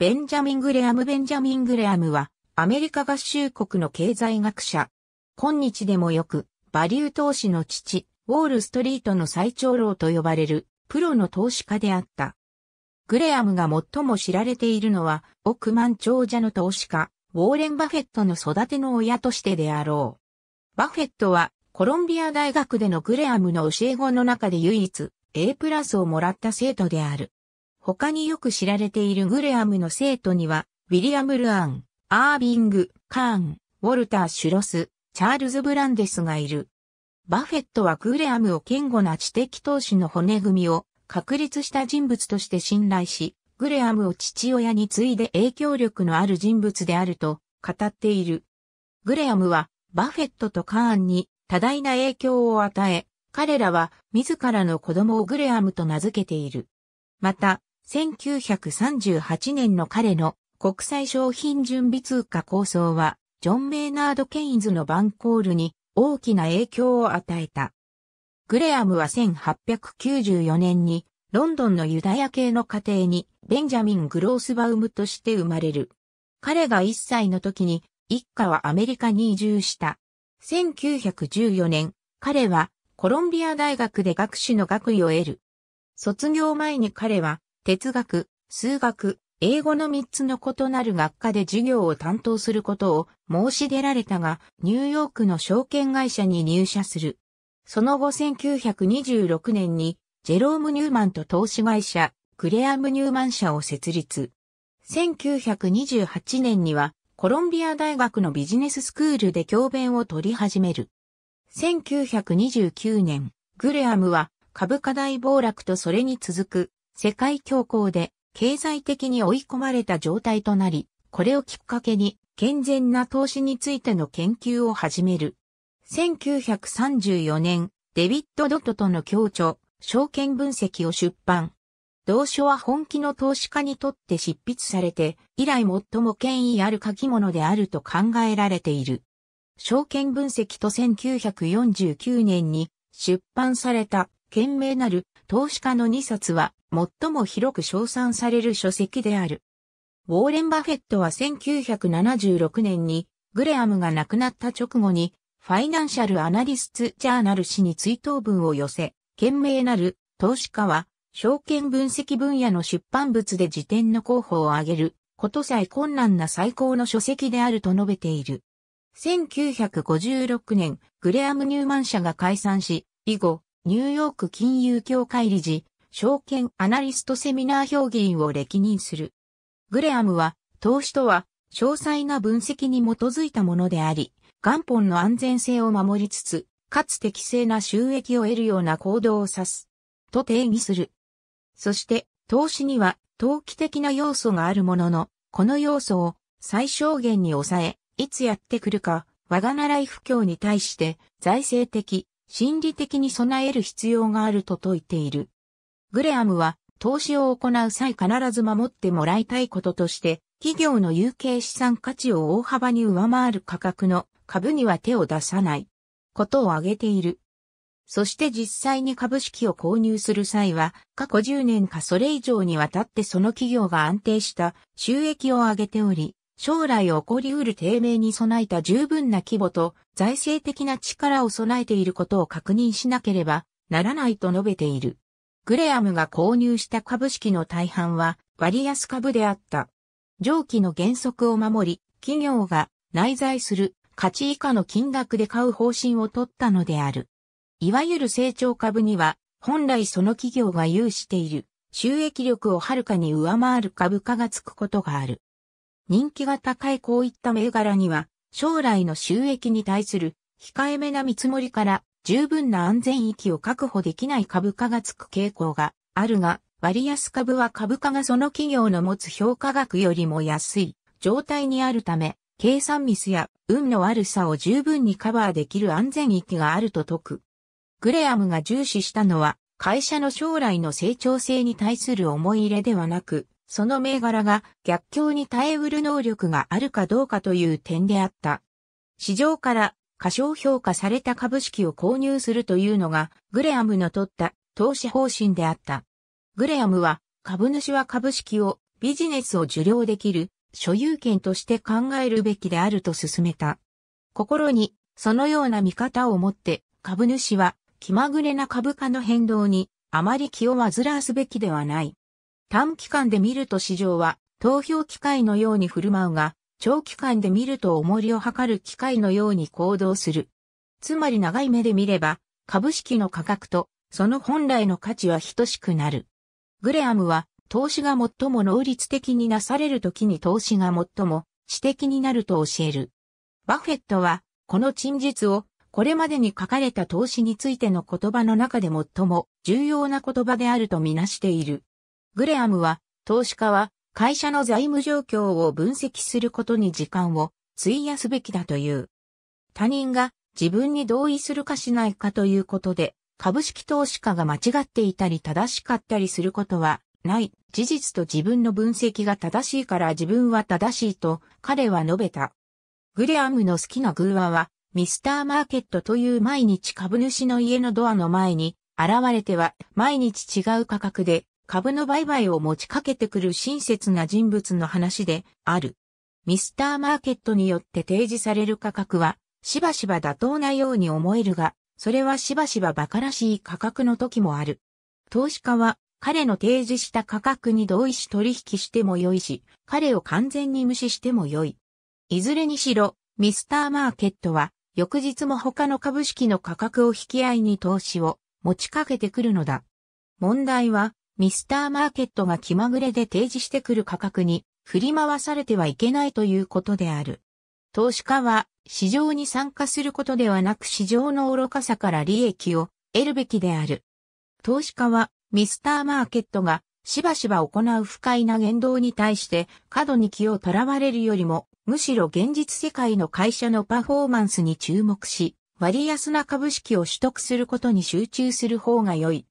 ベンジャミン・グレアム・ベンジャミン・グレアムは、アメリカ合衆国の経済学者。今日でもよく、バリュー投資の父、ウォール・ストリートの最長老と呼ばれる、プロの投資家であった。グレアムが最も知られているのは、億万長者の投資家、ウォーレン・バフェットの育ての親としてであろう。バフェットは、コロンビア大学でのグレアムの教え子の中で唯一、A プラスをもらった生徒である。他によく知られているグレアムの生徒には、ウィリアム・ルアン、アービング、カーン、ウォルター・シュロス、チャールズ・ブランデスがいる。バフェットはグレアムを堅固な知的投資の骨組みを確立した人物として信頼し、グレアムを父親に次いで影響力のある人物であると語っている。グレアムはバフェットとカーンに多大な影響を与え、彼らは自らの子供をグレアムと名付けている。また、1938年の彼の国際商品準備通貨構想は、ジョン・メイナード・ケインズのバンコールに大きな影響を与えた。グレアムは1894年にロンドンのユダヤ系の家庭にベンジャミン・グロースバウムとして生まれる。彼が1歳の時に一家はアメリカに移住した。1914年、彼はコロンビア大学で学士の学位を得る。卒業前に彼は哲学、数学、英語の3つの異なる学科で授業を担当することを申し出られたが、ニューヨークの証券会社に入社する。その後1926年に、ジェローム・ニューマンと投資会社、クレアム・ニューマン社を設立。1928年には、コロンビア大学のビジネススクールで教鞭を取り始める。1929年、グレアムは株価大暴落とそれに続く世界恐慌で経済的に追い込まれた状態となり、これをきっかけに健全な投資についての研究を始める。1934年、デビッド・ドットとの協調、証券分析を出版。同書は本気の投資家にとって執筆されて、以来最も権威ある書き物であると考えられている。証券分析と1949年に出版された、懸命なる投資家の2冊は最も広く称賛される書籍である。ウォーレン・バフェットは1976年にグレアムが亡くなった直後にファイナンシャル・アナリスツ・ジャーナル誌に追悼文を寄せ、懸命なる投資家は証券分析分野の出版物で辞典の候補を挙げることさえ困難な最高の書籍であると述べている。1956年、グレアム・ニューマン社が解散し、以後、ニューヨーク金融協会理事、証券アナリストセミナー評議員を歴任する。グレアムは、投資とは、詳細な分析に基づいたものであり、元本の安全性を守りつつ、かつ適正な収益を得るような行動を指す。と定義する。そして、投資には、投機的な要素があるものの、この要素を最小限に抑え、いつやってくるか、我がなライ不況に対して、財政的、心理的に備える必要があると説いている。グレアムは、投資を行う際必ず守ってもらいたいこととして、企業の有形資産価値を大幅に上回る価格の株には手を出さないことを挙げている。そして実際に株式を購入する際は、過去10年かそれ以上にわたってその企業が安定した収益を上げており、将来起こりうる低迷に備えた十分な規模と財政的な力を備えていることを確認しなければならないと述べている。グレアムが購入した株式の大半は割安株であった。上記の原則を守り、企業が内在する価値以下の金額で買う方針を取ったのである。いわゆる成長株には、本来その企業が有している収益力をはるかに上回る株価がつくことがある。人気が高いこういった銘柄には、将来の収益に対する控えめな見積もりから十分な安全域を確保できない株価がつく傾向があるが、割安株は株価がその企業の持つ評価額よりも安い状態にあるため、計算ミスや運の悪さを十分にカバーできる安全域があると説く。グレアムが重視したのは、会社の将来の成長性に対する思い入れではなく、その銘柄が逆境に耐えうる能力があるかどうかという点であった。市場から過小評価された株式を購入するというのがグレアムの取った投資方針であった。グレアムは株主は株式をビジネスを受領できる所有権として考えるべきであると進めた。心にそのような見方を持って株主は気まぐれな株価の変動にあまり気を煩わすべきではない。短期間で見ると市場は投票機会のように振る舞うが、長期間で見ると重りを測る機会のように行動する。つまり長い目で見れば、株式の価格とその本来の価値は等しくなる。グレアムは、投資が最も能率的になされる時に投資が最も私的になると教える。バフェットは、この陳述を、これまでに書かれた投資についての言葉の中で最も重要な言葉であるとみなしている。グレアムは、投資家は、会社の財務状況を分析することに時間を費やすべきだという。他人が自分に同意するかしないかということで、株式投資家が間違っていたり正しかったりすることはない。事実と自分の分析が正しいから自分は正しいと彼は述べた。グレアムの好きな偶話は、ミスターマーケットという毎日株主の家のドアの前に現れては毎日違う価格で株の売買を持ちかけてくる親切な人物の話である。ミスターマーケットによって提示される価格は、しばしば妥当なように思えるが、それはしばしば馬鹿らしい価格の時もある。投資家は、彼の提示した価格に同意し取引しても良いし、彼を完全に無視しても良い。いずれにしろ、ミスターマーケットは、翌日も他の株式の価格を引き合いに投資を持ちかけてくるのだ。問題は、ミスターマーケットが気まぐれで提示してくる価格に振り回されてはいけないということである。投資家は市場に参加することではなく市場の愚かさから利益を得るべきである。投資家はミスターマーケットがしばしば行う不快な言動に対して過度に気をとらわれるよりもむしろ現実世界の会社のパフォーマンスに注目し割安な株式を取得することに集中する方が良い。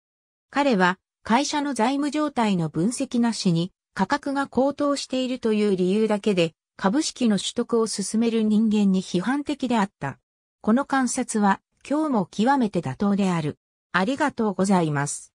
彼は会社の財務状態の分析なしに価格が高騰しているという理由だけで株式の取得を進める人間に批判的であった。この観察は今日も極めて妥当である。ありがとうございます。